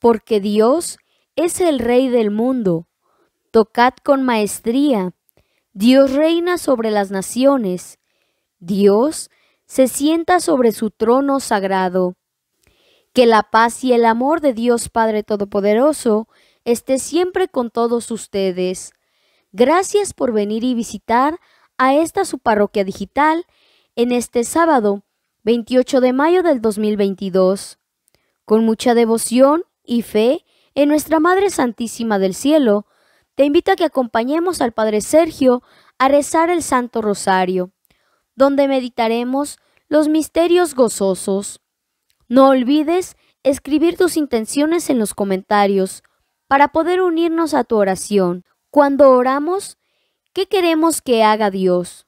porque Dios es el Rey del mundo. Tocad con maestría. Dios reina sobre las naciones. Dios se sienta sobre su trono sagrado. Que la paz y el amor de Dios Padre Todopoderoso esté siempre con todos ustedes. Gracias por venir y visitar a esta su parroquia digital en este sábado 28 de mayo del 2022. Con mucha devoción y fe en nuestra Madre Santísima del Cielo, te invito a que acompañemos al Padre Sergio a rezar el Santo Rosario, donde meditaremos los misterios gozosos. No olvides escribir tus intenciones en los comentarios para poder unirnos a tu oración. Cuando oramos, ¿qué queremos que haga Dios?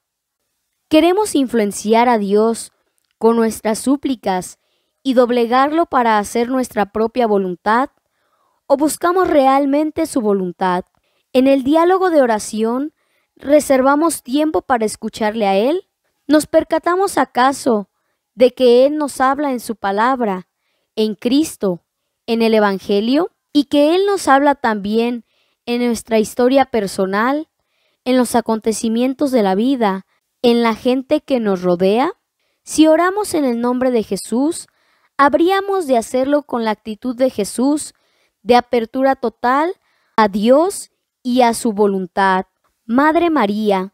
Queremos influenciar a Dios con nuestras súplicas y doblegarlo para hacer nuestra propia voluntad? ¿O buscamos realmente su voluntad? En el diálogo de oración, ¿reservamos tiempo para escucharle a Él? ¿Nos percatamos acaso de que Él nos habla en su palabra, en Cristo, en el Evangelio? ¿Y que Él nos habla también en nuestra historia personal, en los acontecimientos de la vida, en la gente que nos rodea? Si oramos en el nombre de Jesús, habríamos de hacerlo con la actitud de Jesús, de apertura total a Dios y a su voluntad. Madre María,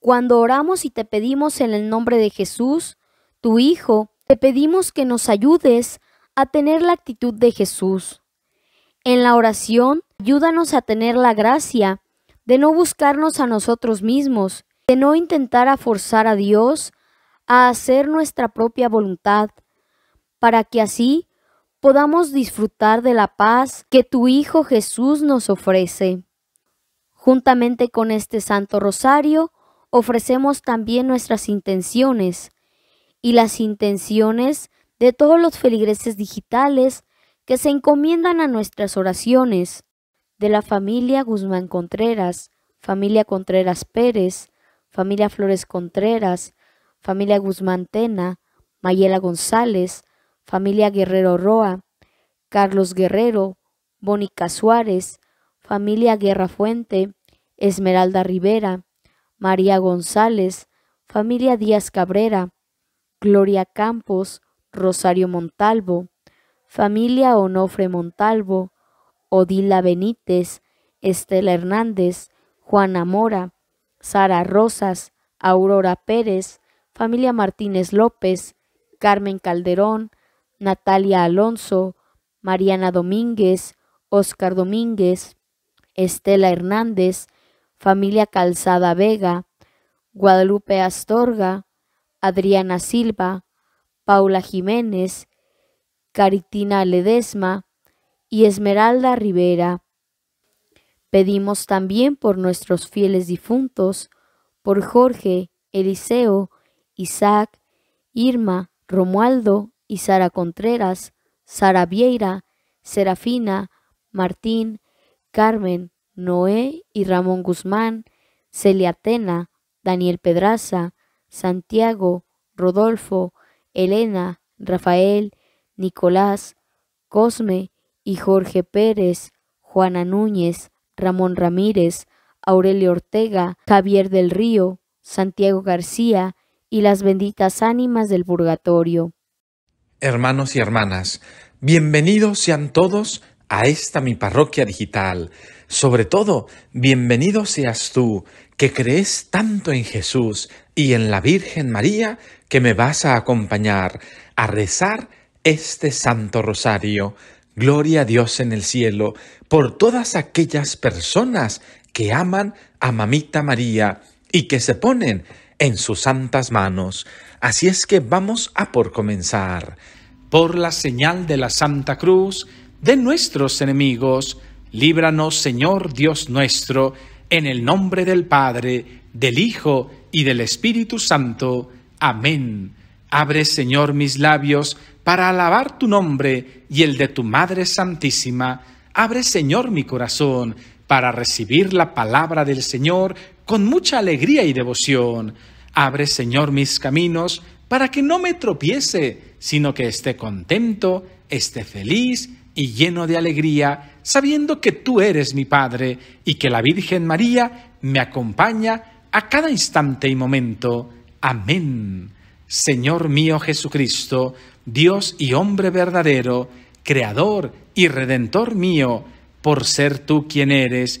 cuando oramos y te pedimos en el nombre de Jesús, tu Hijo, te pedimos que nos ayudes a tener la actitud de Jesús. En la oración, ayúdanos a tener la gracia de no buscarnos a nosotros mismos, de no intentar forzar a Dios a hacer nuestra propia voluntad, para que así podamos disfrutar de la paz que tu Hijo Jesús nos ofrece. Juntamente con este Santo Rosario, ofrecemos también nuestras intenciones y las intenciones de todos los feligreses digitales que se encomiendan a nuestras oraciones, de la familia Guzmán Contreras, familia Contreras Pérez, familia Flores Contreras, familia Guzmán Tena, Mayela González, familia Guerrero Roa, Carlos Guerrero, Bónica Suárez, familia Guerra Fuente, Esmeralda Rivera, María González, familia Díaz Cabrera, Gloria Campos, Rosario Montalvo, familia Onofre Montalvo, Odila Benítez, Estela Hernández, Juana Mora, Sara Rosas, Aurora Pérez, familia Martínez López, Carmen Calderón, Natalia Alonso, Mariana Domínguez, Óscar Domínguez, Estela Hernández, familia Calzada Vega, Guadalupe Astorga, Adriana Silva, Paula Jiménez, Caritina Ledesma y Esmeralda Rivera. Pedimos también por nuestros fieles difuntos, por Jorge, Eliseo, Isaac, Irma, Romualdo y Sara Contreras, Sara Vieira, Serafina, Martín, Carmen, Noé y Ramón Guzmán, Celia Tena, Daniel Pedraza, Santiago, Rodolfo, Elena, Rafael, Nicolás, Cosme y Jorge Pérez, Juana Núñez, Ramón Ramírez, Aurelio Ortega, Javier del Río, Santiago García y las benditas ánimas del purgatorio. Hermanos y hermanas, bienvenidos sean todos a esta mi parroquia digital. Sobre todo, bienvenido seas tú, que crees tanto en Jesús y en la Virgen María, que me vas a acompañar a rezar este Santo Rosario. Gloria a Dios en el cielo, por todas aquellas personas que aman a Mamita María y que se ponen en sus santas manos. Así es que vamos a por comenzar. Por la señal de la Santa Cruz, de nuestros enemigos, líbranos Señor Dios nuestro, en el nombre del Padre, del Hijo y del Espíritu Santo. Amén. Abre, Señor, mis labios para alabar tu nombre y el de tu Madre Santísima. Abre, Señor, mi corazón para recibir la palabra del Señor con mucha alegría y devoción. Abre, Señor, mis caminos, para que no me tropiece, sino que esté contento, esté feliz y lleno de alegría, sabiendo que tú eres mi Padre y que la Virgen María me acompaña a cada instante y momento. Amén. Señor mío Jesucristo, Dios y hombre verdadero, Creador y Redentor mío, por ser tú quien eres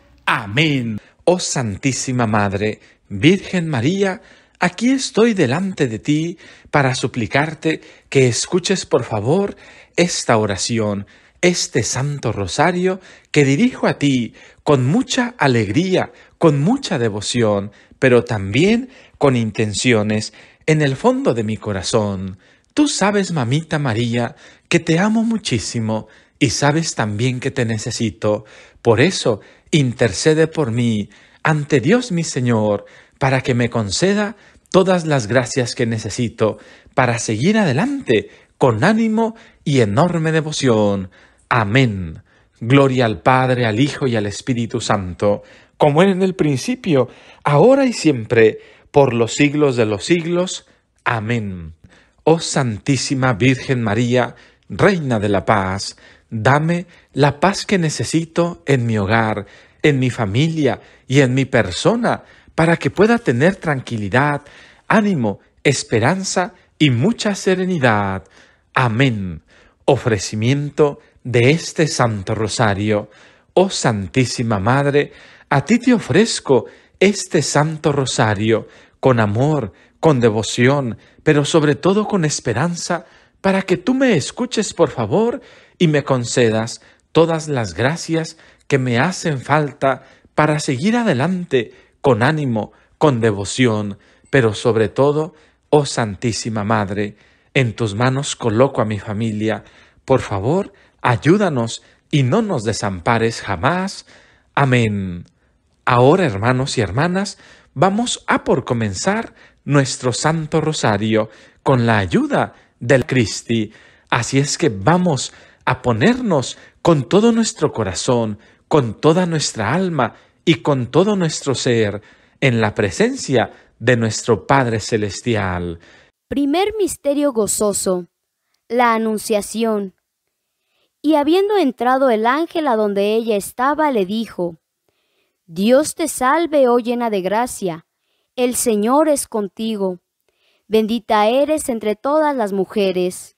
Amén. Oh Santísima Madre, Virgen María, aquí estoy delante de ti para suplicarte que escuches por favor esta oración, este santo rosario que dirijo a ti con mucha alegría, con mucha devoción, pero también con intenciones en el fondo de mi corazón. Tú sabes, mamita María, que te amo muchísimo y sabes también que te necesito. Por eso intercede por mí ante Dios mi Señor, para que me conceda todas las gracias que necesito para seguir adelante con ánimo y enorme devoción. Amén. Gloria al Padre, al Hijo y al Espíritu Santo, como era en el principio, ahora y siempre, por los siglos de los siglos. Amén. Oh Santísima Virgen María, Reina de la Paz, dame la paz que necesito en mi hogar, en mi familia y en mi persona para que pueda tener tranquilidad, ánimo, esperanza y mucha serenidad. Amén. Ofrecimiento de este Santo Rosario. Oh Santísima Madre, a ti te ofrezco este Santo Rosario con amor, con devoción, pero sobre todo con esperanza, para que tú me escuches, por favor, y me concedas todas las gracias que me hacen falta para seguir adelante con ánimo, con devoción, pero sobre todo, oh Santísima Madre, en tus manos coloco a mi familia. Por favor, ayúdanos y no nos desampares jamás. Amén. Ahora, hermanos y hermanas, vamos a por comenzar nuestro Santo Rosario con la ayuda del Cristi. Así es que vamos a ponernos con todo nuestro corazón, con toda nuestra alma y con todo nuestro ser en la presencia de nuestro Padre Celestial. Primer misterio gozoso, la Anunciación. Y habiendo entrado el ángel a donde ella estaba, le dijo, Dios te salve, oh llena de gracia, el Señor es contigo, bendita eres entre todas las mujeres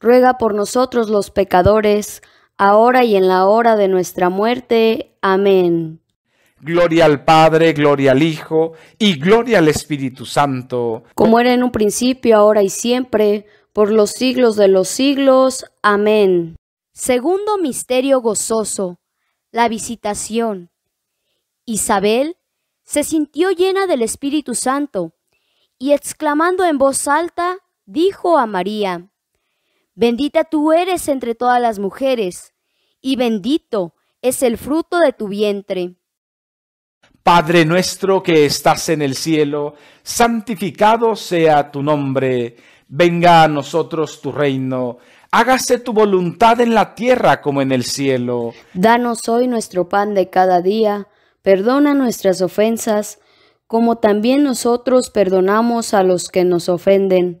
ruega por nosotros los pecadores, ahora y en la hora de nuestra muerte. Amén. Gloria al Padre, gloria al Hijo, y gloria al Espíritu Santo. Como era en un principio, ahora y siempre, por los siglos de los siglos. Amén. Segundo misterio gozoso, la visitación. Isabel se sintió llena del Espíritu Santo, y exclamando en voz alta, dijo a María, Bendita tú eres entre todas las mujeres, y bendito es el fruto de tu vientre. Padre nuestro que estás en el cielo, santificado sea tu nombre, venga a nosotros tu reino, hágase tu voluntad en la tierra como en el cielo. Danos hoy nuestro pan de cada día, perdona nuestras ofensas, como también nosotros perdonamos a los que nos ofenden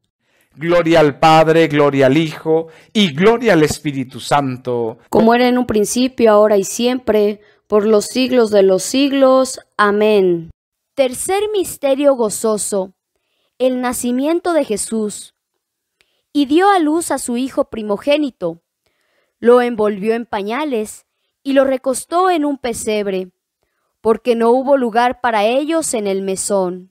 Gloria al Padre, gloria al Hijo y gloria al Espíritu Santo. Como era en un principio, ahora y siempre, por los siglos de los siglos. Amén. Tercer misterio gozoso. El nacimiento de Jesús. Y dio a luz a su Hijo primogénito. Lo envolvió en pañales y lo recostó en un pesebre, porque no hubo lugar para ellos en el mesón.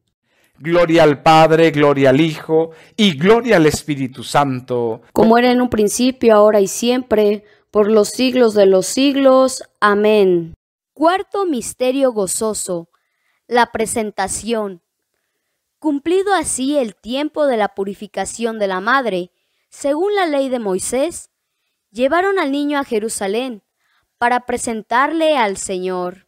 Gloria al Padre, gloria al Hijo y gloria al Espíritu Santo. Como era en un principio, ahora y siempre, por los siglos de los siglos. Amén. Cuarto misterio gozoso. La presentación. Cumplido así el tiempo de la purificación de la madre, según la ley de Moisés, llevaron al niño a Jerusalén para presentarle al Señor.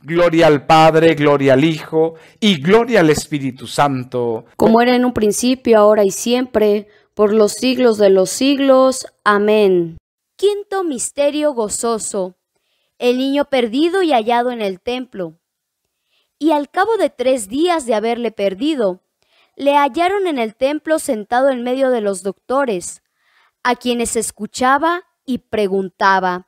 Gloria al Padre, gloria al Hijo y gloria al Espíritu Santo. Como era en un principio, ahora y siempre, por los siglos de los siglos. Amén. Quinto misterio gozoso. El niño perdido y hallado en el templo. Y al cabo de tres días de haberle perdido, le hallaron en el templo sentado en medio de los doctores, a quienes escuchaba y preguntaba.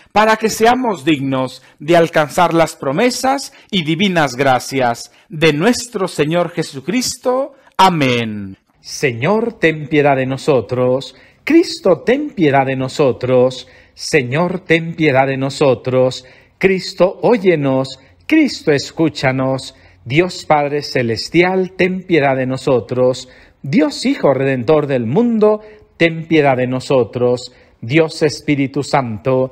para que seamos dignos de alcanzar las promesas y divinas gracias de nuestro Señor Jesucristo. Amén. Señor, ten piedad de nosotros. Cristo, ten piedad de nosotros. Señor, ten piedad de nosotros. Cristo, óyenos. Cristo, escúchanos. Dios Padre Celestial, ten piedad de nosotros. Dios Hijo Redentor del mundo, ten piedad de nosotros. Dios Espíritu Santo,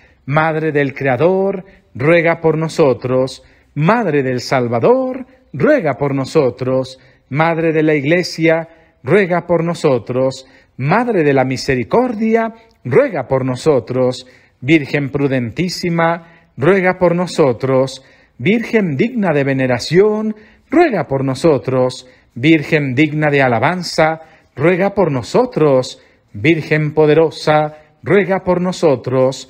Madre del Creador, ruega por nosotros. Madre del Salvador, ruega por nosotros. Madre de la Iglesia, ruega por nosotros. Madre de la Misericordia, ruega por nosotros. Virgen prudentísima, ruega por nosotros. Virgen digna de veneración, ruega por nosotros. Virgen digna de alabanza, ruega por nosotros. Virgen poderosa, ruega por nosotros.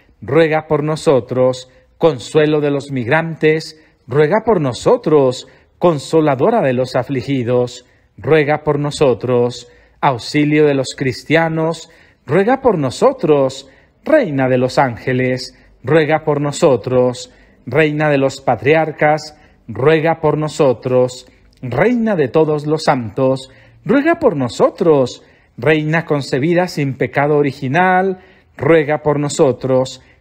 ruega por nosotros, consuelo de los migrantes, ruega por nosotros, consoladora de los afligidos, ruega por nosotros, auxilio de los cristianos, ruega por nosotros, reina de los ángeles, ruega por nosotros, reina de los patriarcas, ruega por nosotros, reina de todos los santos, ruega por nosotros, reina concebida sin pecado original, ruega por nosotros,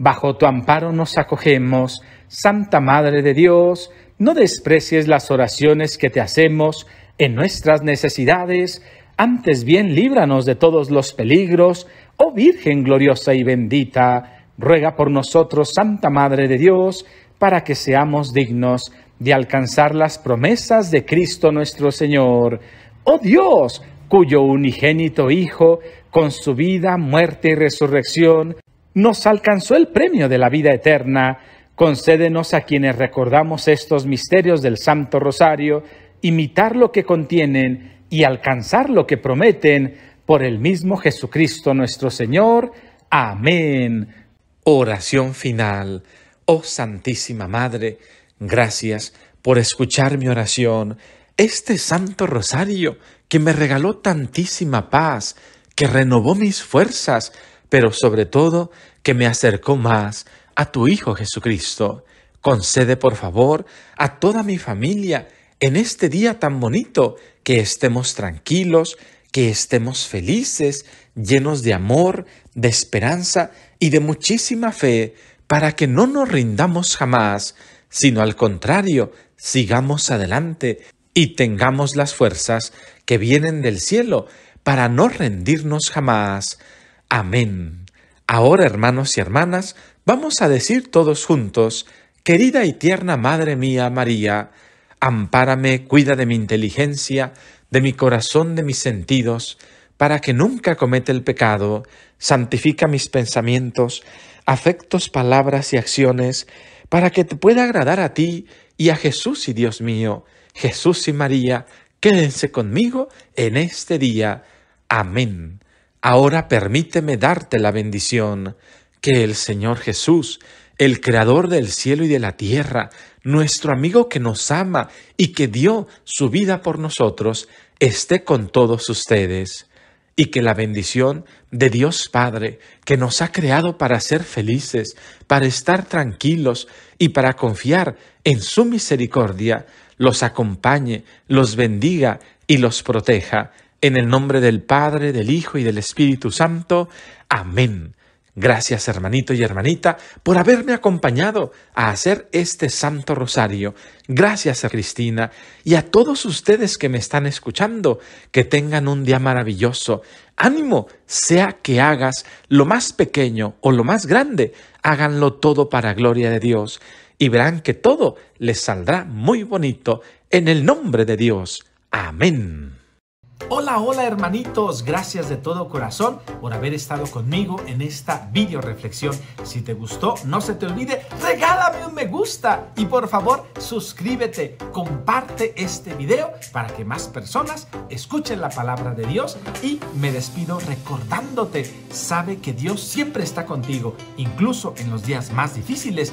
bajo tu amparo nos acogemos. Santa Madre de Dios, no desprecies las oraciones que te hacemos en nuestras necesidades, antes bien líbranos de todos los peligros, oh Virgen gloriosa y bendita, ruega por nosotros, Santa Madre de Dios, para que seamos dignos de alcanzar las promesas de Cristo nuestro Señor. Oh Dios, cuyo unigénito Hijo, con su vida, muerte y resurrección, nos alcanzó el premio de la vida eterna, concédenos a quienes recordamos estos misterios del Santo Rosario, imitar lo que contienen y alcanzar lo que prometen por el mismo Jesucristo nuestro Señor. Amén. Oración final. Oh Santísima Madre, gracias por escuchar mi oración. Este Santo Rosario que me regaló tantísima paz, que renovó mis fuerzas, pero sobre todo que me acercó más a tu Hijo Jesucristo. Concede, por favor, a toda mi familia en este día tan bonito que estemos tranquilos, que estemos felices, llenos de amor, de esperanza y de muchísima fe, para que no nos rindamos jamás, sino al contrario, sigamos adelante y tengamos las fuerzas que vienen del cielo para no rendirnos jamás Amén. Ahora, hermanos y hermanas, vamos a decir todos juntos, querida y tierna Madre mía María, ampárame, cuida de mi inteligencia, de mi corazón, de mis sentidos, para que nunca cometa el pecado, santifica mis pensamientos, afectos, palabras y acciones, para que te pueda agradar a ti y a Jesús y Dios mío, Jesús y María, quédense conmigo en este día. Amén. Ahora permíteme darte la bendición que el Señor Jesús, el Creador del cielo y de la tierra, nuestro amigo que nos ama y que dio su vida por nosotros, esté con todos ustedes. Y que la bendición de Dios Padre, que nos ha creado para ser felices, para estar tranquilos y para confiar en su misericordia, los acompañe, los bendiga y los proteja en el nombre del Padre, del Hijo y del Espíritu Santo. Amén. Gracias hermanito y hermanita por haberme acompañado a hacer este Santo Rosario. Gracias a Cristina y a todos ustedes que me están escuchando. Que tengan un día maravilloso. Ánimo, sea que hagas lo más pequeño o lo más grande, háganlo todo para gloria de Dios y verán que todo les saldrá muy bonito en el nombre de Dios. Amén. Hola, hola hermanitos, gracias de todo corazón por haber estado conmigo en esta video reflexión. Si te gustó, no se te olvide, regálame un me gusta y por favor suscríbete, comparte este video para que más personas escuchen la palabra de Dios y me despido recordándote, sabe que Dios siempre está contigo, incluso en los días más difíciles